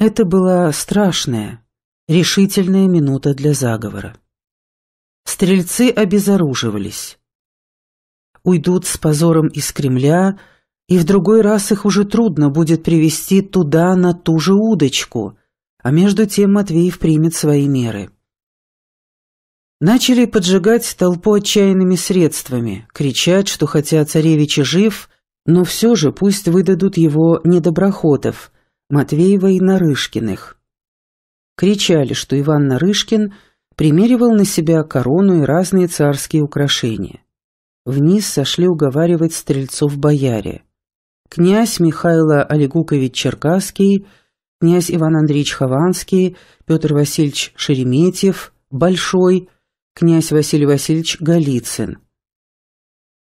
Это была страшная, решительная минута для заговора. Стрельцы обезоруживались. Уйдут с позором из Кремля, и в другой раз их уже трудно будет привести туда на ту же удочку, а между тем Матвеев примет свои меры. Начали поджигать толпу отчаянными средствами, кричать, что хотя царевич и жив, но все же пусть выдадут его недоброхотов – Матвеева и Нарышкиных. Кричали, что Иван Нарышкин примеривал на себя корону и разные царские украшения. Вниз сошли уговаривать стрельцов-бояре. Князь Михаил Олегукович Черкасский, князь Иван Андреевич Хованский, Петр Васильевич Шереметьев, Большой, князь Василий Васильевич Голицын.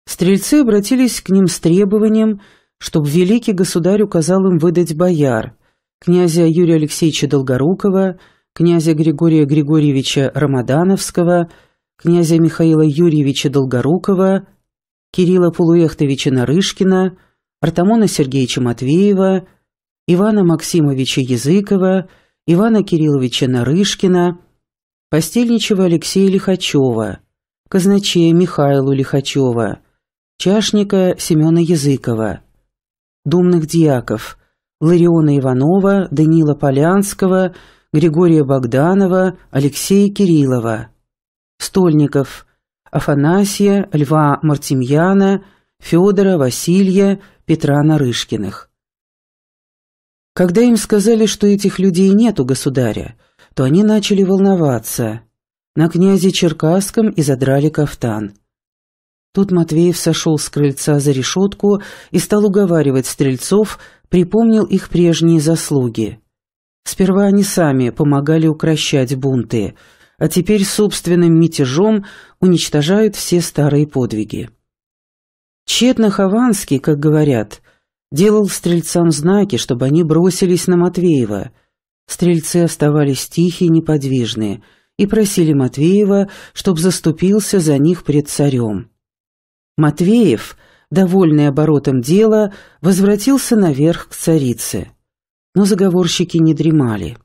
Стрельцы обратились к ним с требованием – чтобы великий государь указал им выдать бояр, князя Юрия Алексеевича Долгорукова, князя Григория Григорьевича Рамадановского, князя Михаила Юрьевича Долгорукова, Кирилла Полуяхтовича Нарышкина, Артамона Сергеевича Матвеева, Ивана Максимовича Языкова, Ивана Кирилловича Нарышкина, постельничего Алексея Лихачева, казначея Михаилу Лихачева, чашника Семена Языкова, думных диаков Лариона Иванова, Данила Полянского, Григория Богданова, Алексея Кириллова, Стольников, Афанасия, Льва Мартемьяна, Федора, Василия, Петра Нарышкиных. Когда им сказали, что этих людей нет у государя, то они начали волноваться. На князе Черкасском и задрали кафтан. Тут Матвеев сошел с крыльца за решетку и стал уговаривать стрельцов, припомнил их прежние заслуги. Сперва они сами помогали укращать бунты, а теперь собственным мятежом уничтожают все старые подвиги. Тщетно Хованский, как говорят, делал стрельцам знаки, чтобы они бросились на Матвеева. Стрельцы оставались тихие и неподвижные и просили Матвеева, чтобы заступился за них пред царем. Матвеев, довольный оборотом дела, возвратился наверх к царице. Но заговорщики не дремали.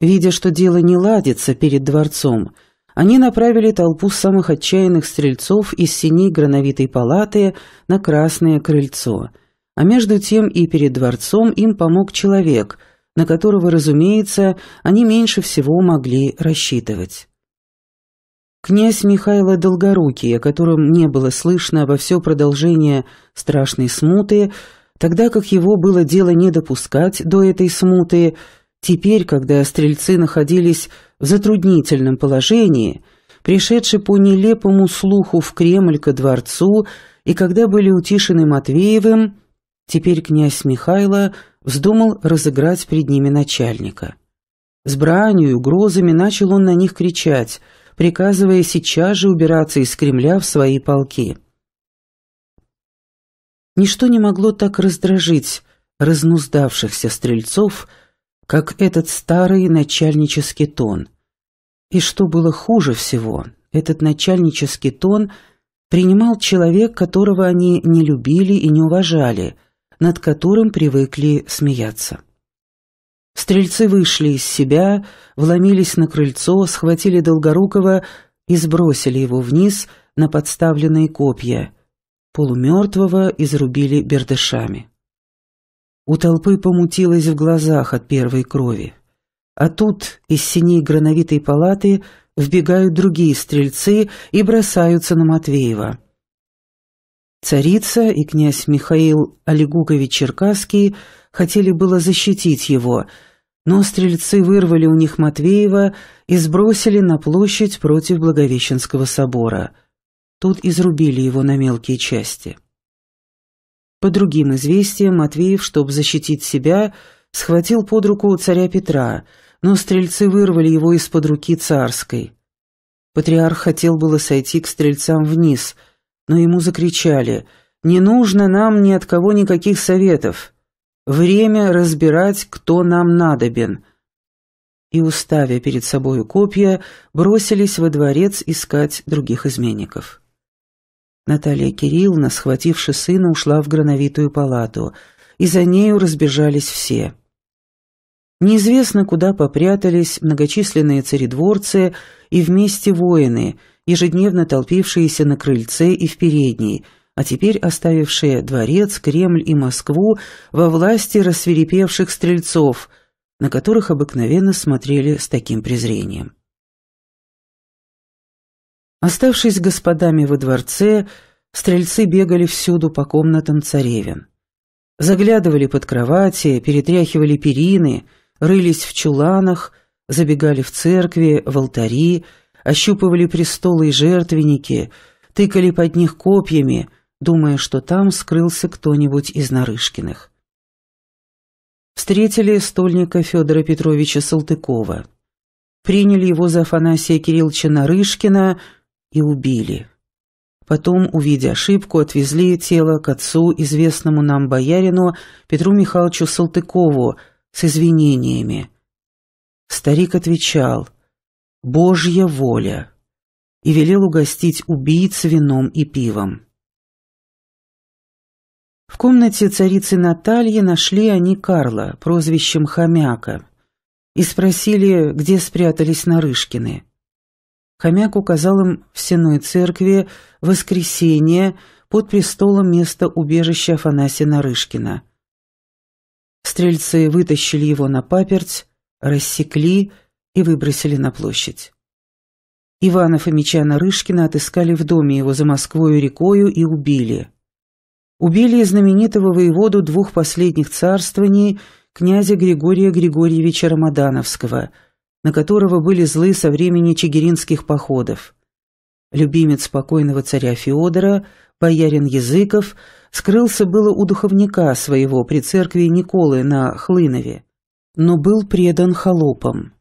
Видя, что дело не ладится перед дворцом, они направили толпу самых отчаянных стрельцов из синей грановитой палаты на красное крыльцо. А между тем и перед дворцом им помог человек, на которого, разумеется, они меньше всего могли рассчитывать. Князь Михайло Долгорукий, о котором не было слышно во все продолжение страшной смуты, тогда как его было дело не допускать до этой смуты, теперь, когда стрельцы находились в затруднительном положении, пришедший по нелепому слуху в Кремль ко дворцу и когда были утишены Матвеевым, теперь князь Михайло вздумал разыграть пред ними начальника. С бранью и угрозами начал он на них кричать — приказывая сейчас же убираться из Кремля в свои полки. Ничто не могло так раздражить разнуздавшихся стрельцов, как этот старый начальнический тон. И что было хуже всего, этот начальнический тон принимал человек, которого они не любили и не уважали, над которым привыкли смеяться. Стрельцы вышли из себя, вломились на крыльцо, схватили Долгорукова и сбросили его вниз на подставленные копья. Полумертвого изрубили бердышами. У толпы помутилось в глазах от первой крови. А тут из синей грановитой палаты вбегают другие стрельцы и бросаются на Матвеева. Царица и князь Михаил Олегукович Черкасский хотели было защитить его, но стрельцы вырвали у них Матвеева и сбросили на площадь против Благовещенского собора. Тут изрубили его на мелкие части. По другим известиям, Матвеев, чтобы защитить себя, схватил под руку царя Петра, но стрельцы вырвали его из-под руки царской. Патриарх хотел было сойти к стрельцам вниз – но ему закричали «Не нужно нам ни от кого никаких советов. Время разбирать, кто нам надобен». И, уставя перед собою копья, бросились во дворец искать других изменников. Наталья Кирилловна, схвативши сына, ушла в грановитую палату, и за нею разбежались все – Неизвестно, куда попрятались многочисленные царедворцы и вместе воины, ежедневно толпившиеся на крыльце и в передней, а теперь оставившие дворец, Кремль и Москву во власти рассверепевших стрельцов, на которых обыкновенно смотрели с таким презрением. Оставшись господами во дворце, стрельцы бегали всюду по комнатам царевин. Заглядывали под кровати, перетряхивали перины – рылись в чуланах, забегали в церкви, в алтари, ощупывали престолы и жертвенники, тыкали под них копьями, думая, что там скрылся кто-нибудь из Нарышкиных. Встретили стольника Федора Петровича Салтыкова. Приняли его за Афанасия Кирилловича Нарышкина и убили. Потом, увидя ошибку, отвезли тело к отцу, известному нам боярину Петру Михайловичу Салтыкову, с извинениями. Старик отвечал «Божья воля» и велел угостить убийц вином и пивом. В комнате царицы Натальи нашли они Карла, прозвищем Хомяка, и спросили, где спрятались Нарышкины. Хомяк указал им в сеной церкви «Воскресенье» под престолом место убежища Афанасия Нарышкина – Стрельцы вытащили его на паперть, рассекли и выбросили на площадь. Иванов и Фомичана Рышкина отыскали в доме его за Москвою и рекою и убили. Убили знаменитого воеводу двух последних царствований князя Григория Григорьевича Рамадановского, на которого были злы со времени чигиринских походов – Любимец покойного царя Феодора, боярин Языков, скрылся было у духовника своего при церкви Николы на Хлынове, но был предан холопам.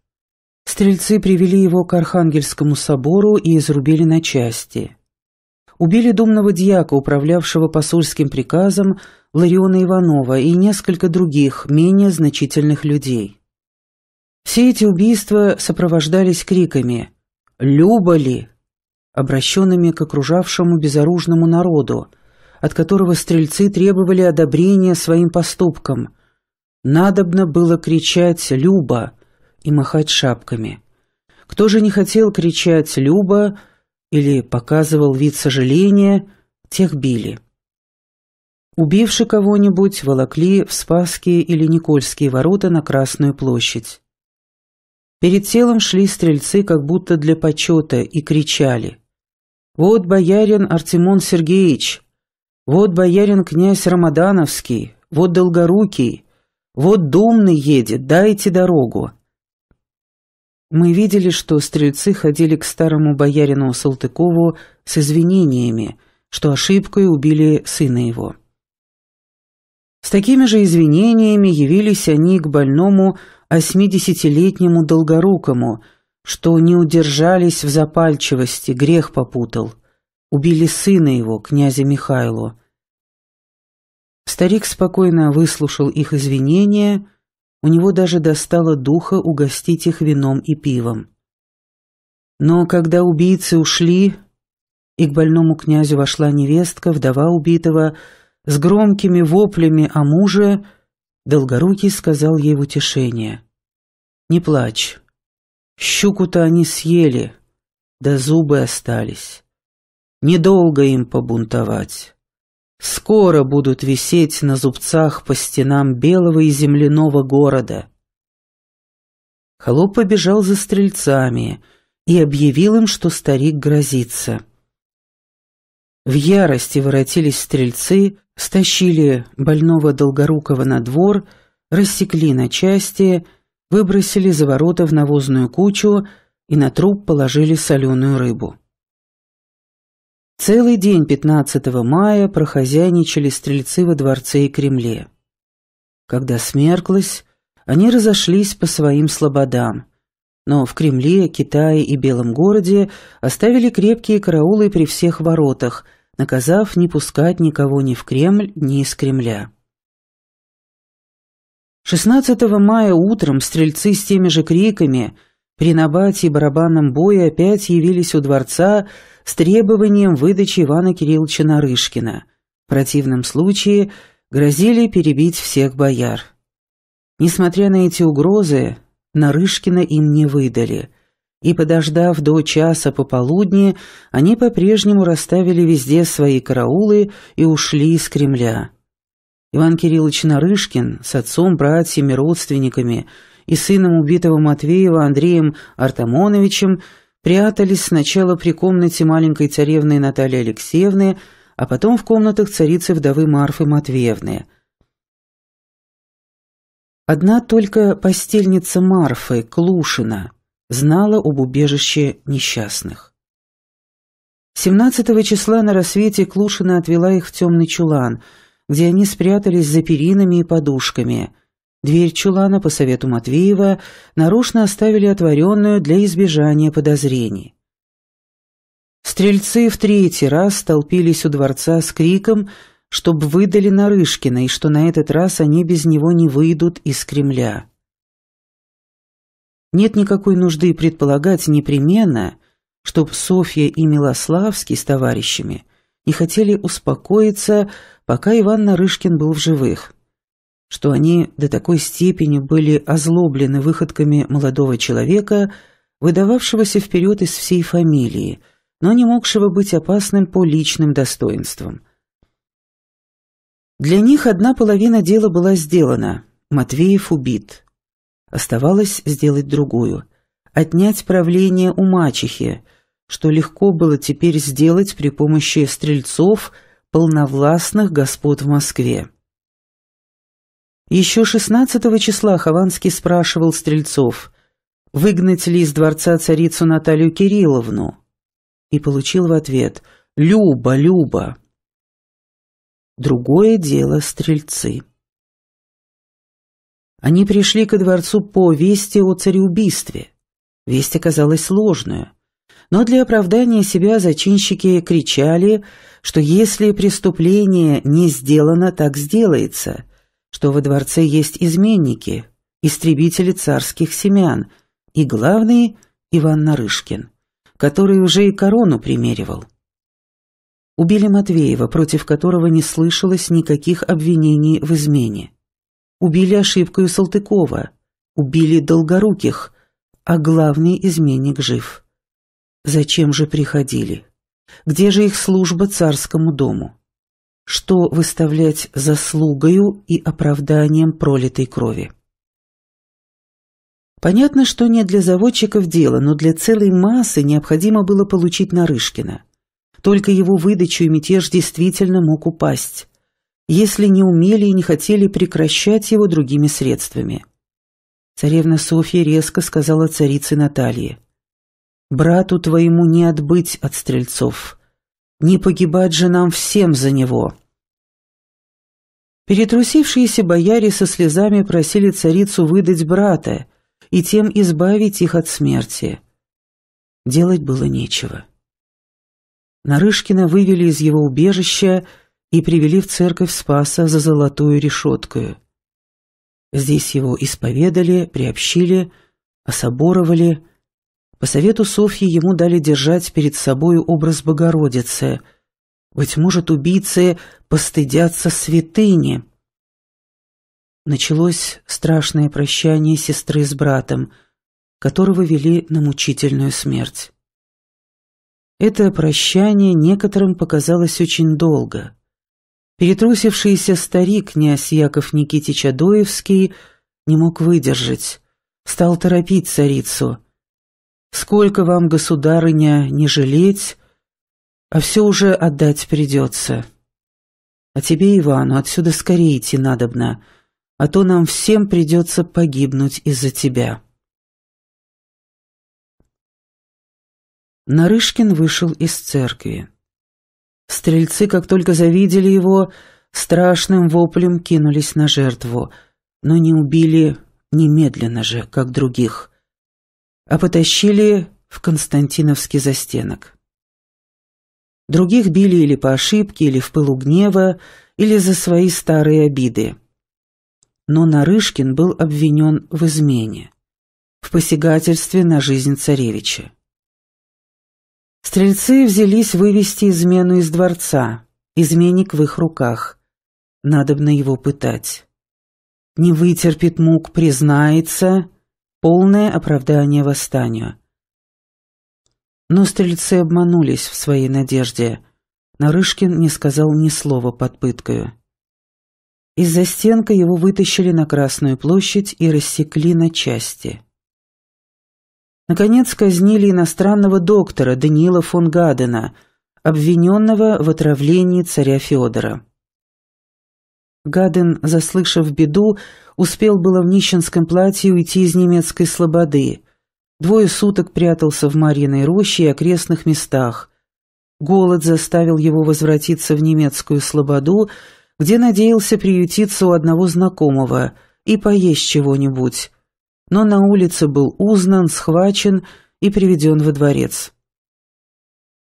Стрельцы привели его к Архангельскому собору и изрубили на части. Убили думного дьяка, управлявшего посольским приказом Лариона Иванова и несколько других, менее значительных людей. Все эти убийства сопровождались криками «Люба ли?», обращенными к окружавшему безоружному народу, от которого стрельцы требовали одобрения своим поступкам. Надобно было кричать «Люба!» и махать шапками. Кто же не хотел кричать «Люба!» или показывал вид сожаления, тех били. Убивши кого-нибудь, волокли в Спасские или Никольские ворота на Красную площадь. Перед телом шли стрельцы как будто для почета и кричали. «Вот боярин Артемон Сергеевич! Вот боярин князь Рамадановский! Вот Долгорукий! Вот Думный едет! Дайте дорогу!» Мы видели, что стрельцы ходили к старому боярину Салтыкову с извинениями, что ошибкой убили сына его. С такими же извинениями явились они к больному осьмидесятилетнему долгорукому, что не удержались в запальчивости, грех попутал. Убили сына его, князя Михайло. Старик спокойно выслушал их извинения, у него даже достало духа угостить их вином и пивом. Но когда убийцы ушли, и к больному князю вошла невестка, вдова убитого, с громкими воплями о муже — Долгорукий сказал ей в утешение. «Не плачь. Щуку-то они съели, да зубы остались. Недолго им побунтовать. Скоро будут висеть на зубцах по стенам белого и земляного города». Холоп побежал за стрельцами и объявил им, что старик грозится. В ярости воротились стрельцы, стащили больного долгорукого на двор, рассекли на части, выбросили за ворота в навозную кучу и на труп положили соленую рыбу. Целый день 15 мая прохозяйничали стрельцы во дворце и Кремле. Когда смерклось, они разошлись по своим слободам. Но в Кремле, Китае и Белом городе оставили крепкие караулы при всех воротах – наказав не пускать никого ни в Кремль, ни из Кремля. 16 мая утром стрельцы с теми же криками при набате и барабанном бое опять явились у дворца с требованием выдачи Ивана Кирилловича Нарышкина. В противном случае грозили перебить всех бояр. Несмотря на эти угрозы, Нарышкина им не выдали – и, подождав до часа пополудни, они по-прежнему расставили везде свои караулы и ушли из Кремля. Иван Кириллович Нарышкин с отцом, братьями, родственниками и сыном убитого Матвеева Андреем Артамоновичем прятались сначала при комнате маленькой царевны Натальи Алексеевны, а потом в комнатах царицы-вдовы Марфы Матвеевны – Одна только постельница Марфы, Клушина, знала об убежище несчастных. 17 числа на рассвете Клушина отвела их в темный чулан, где они спрятались за перинами и подушками. Дверь чулана, по совету Матвеева, нарочно оставили отворенную для избежания подозрений. Стрельцы в третий раз столпились у дворца с криком, чтобы выдали Нарышкина, и что на этот раз они без него не выйдут из Кремля. Нет никакой нужды предполагать непременно, чтоб Софья и Милославский с товарищами не хотели успокоиться, пока Иван Нарышкин был в живых, что они до такой степени были озлоблены выходками молодого человека, выдававшегося вперед из всей фамилии, но не могшего быть опасным по личным достоинствам. Для них одна половина дела была сделана – Матвеев убит – Оставалось сделать другую – отнять правление у мачехи, что легко было теперь сделать при помощи стрельцов, полновластных господ в Москве. Еще 16 числа Хованский спрашивал стрельцов, выгнать ли из дворца царицу Наталью Кирилловну, и получил в ответ «Люба, Люба». Другое дело стрельцы. Они пришли ко дворцу по вести о цареубийстве. Весть оказалась ложную. Но для оправдания себя зачинщики кричали, что если преступление не сделано, так сделается, что во дворце есть изменники, истребители царских семян и, главный, Иван Нарышкин, который уже и корону примеривал. Убили Матвеева, против которого не слышалось никаких обвинений в измене. Убили ошибкой Салтыкова. Убили Долгоруких. А главный изменник жив. Зачем же приходили? Где же их служба царскому дому? Что выставлять заслугою и оправданием пролитой крови? Понятно, что не для заводчиков дело, но для целой массы необходимо было получить Нарышкина. Только его выдачу и мятеж действительно мог упасть если не умели и не хотели прекращать его другими средствами. Царевна Софья резко сказала царице Наталье. «Брату твоему не отбыть от стрельцов. Не погибать же нам всем за него». Перетрусившиеся бояре со слезами просили царицу выдать брата и тем избавить их от смерти. Делать было нечего. Нарышкина вывели из его убежища, и привели в церковь Спаса за золотую решеткою. Здесь его исповедали, приобщили, особоровали. По совету Софьи ему дали держать перед собою образ Богородицы. Быть может, убийцы постыдятся святыни. Началось страшное прощание сестры с братом, которого вели на мучительную смерть. Это прощание некоторым показалось очень долго. Перетрусившийся старик, князь Яков Никитич Адоевский, не мог выдержать. Стал торопить царицу. «Сколько вам, государыня, не жалеть, а все уже отдать придется. А тебе, Ивану, отсюда скорее идти надобно, а то нам всем придется погибнуть из-за тебя». Нарышкин вышел из церкви. Стрельцы, как только завидели его, страшным воплем кинулись на жертву, но не убили немедленно же, как других, а потащили в Константиновский застенок. Других били или по ошибке, или в пылу гнева, или за свои старые обиды. Но Нарышкин был обвинен в измене, в посягательстве на жизнь царевича. Стрельцы взялись вывести измену из дворца. Изменник в их руках. Надобно его пытать. Не вытерпит мук, признается. Полное оправдание восстанию. Но стрельцы обманулись в своей надежде. Нарышкин не сказал ни слова под пыткою. Из-за стенка его вытащили на Красную площадь и рассекли на части. Наконец казнили иностранного доктора Даниила фон Гадена, обвиненного в отравлении царя Федора. Гаден, заслышав беду, успел было в нищенском платье уйти из немецкой слободы. Двое суток прятался в Марьиной роще и окрестных местах. Голод заставил его возвратиться в немецкую слободу, где надеялся приютиться у одного знакомого и поесть чего-нибудь но на улице был узнан, схвачен и приведен во дворец.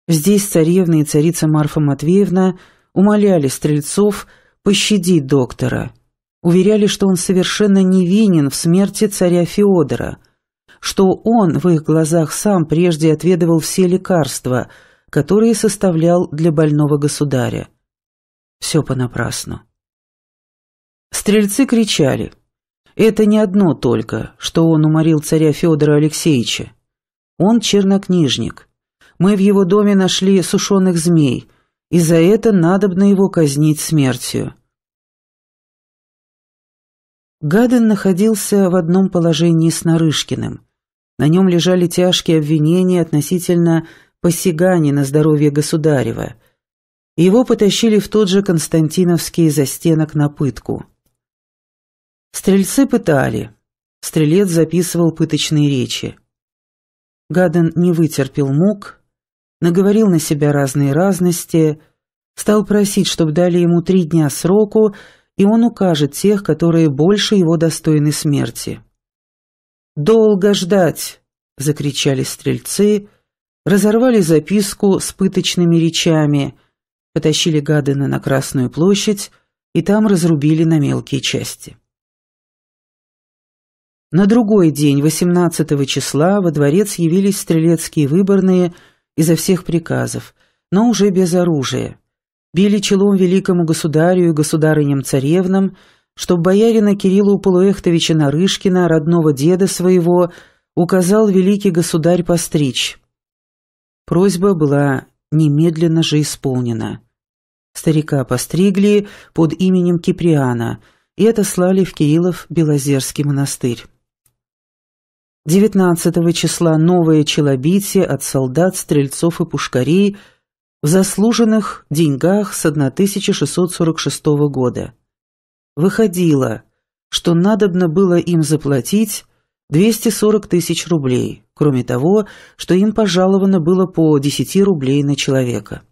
Здесь царевна и царица Марфа Матвеевна умоляли стрельцов пощадить доктора, уверяли, что он совершенно невинен в смерти царя Феодора, что он в их глазах сам прежде отведывал все лекарства, которые составлял для больного государя. Все понапрасну. Стрельцы кричали – это не одно только, что он уморил царя Федора Алексеевича. Он чернокнижник. Мы в его доме нашли сушеных змей, и за это надобно его казнить смертью. Гаден находился в одном положении с Нарышкиным. На нем лежали тяжкие обвинения относительно посяганий на здоровье государева. Его потащили в тот же Константиновский застенок на пытку. Стрельцы пытали. Стрелец записывал пыточные речи. Гаден не вытерпел мук, наговорил на себя разные разности, стал просить, чтобы дали ему три дня сроку, и он укажет тех, которые больше его достойны смерти. «Долго ждать!» — закричали стрельцы, разорвали записку с пыточными речами, потащили Гадена на Красную площадь и там разрубили на мелкие части. На другой день, 18 числа, во дворец явились стрелецкие выборные изо всех приказов, но уже без оружия. Били челом великому государю и государыням-царевнам, чтоб боярина Кирилла Полуэхтовича Нарышкина, родного деда своего, указал великий государь постричь. Просьба была немедленно же исполнена. Старика постригли под именем Киприана и отослали в Кириллов Белозерский монастырь. 19 числа новое челобитие от солдат, стрельцов и пушкарей в заслуженных деньгах с 1646 года. Выходило, что надобно было им заплатить 240 тысяч рублей, кроме того, что им пожаловано было по 10 рублей на человека.